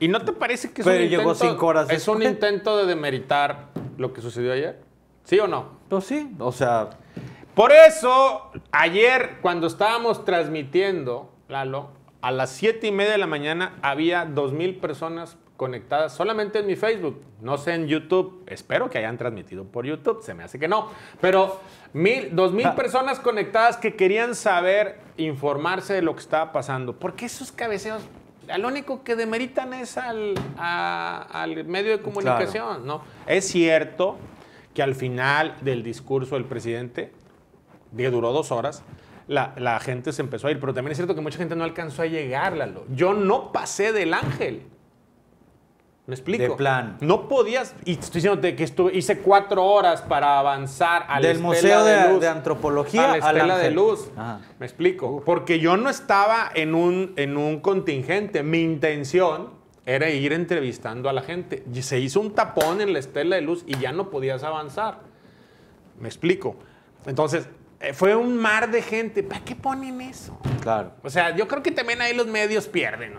¿Y no te parece que es un intento, es un intento de demeritar lo que sucedió ayer? ¿Sí o no? No, pues sí. O sea. Por eso, ayer, cuando estábamos transmitiendo, Lalo, a las siete y media de la mañana había dos mil personas conectadas solamente en mi Facebook, no sé en YouTube. Espero que hayan transmitido por YouTube, se me hace que no. Pero mil, dos mil ah. personas conectadas que querían saber, informarse de lo que estaba pasando. qué esos cabeceos al único que demeritan es al, al medio de comunicación, ¿no? Es cierto que al final del discurso del presidente, que duró dos horas, la, gente se empezó a ir, pero también es cierto que mucha gente no alcanzó a llegar, Yo no pasé del ángel. ¿Me explico? plan. No podías, y estoy diciéndote que hice cuatro horas para avanzar al Del Museo de, de, de, Antropología a la Estela de Luz. ¿Me explico? Porque yo no estaba en un, en un contingente. Mi intención era ir entrevistando a la gente. Y se hizo un tapón en la Estela de Luz y ya no podías avanzar. ¿Me explico? Entonces, eh, fue un mar de gente. ¿Para qué ponen eso? Claro. O sea, yo creo que también ahí los medios pierden.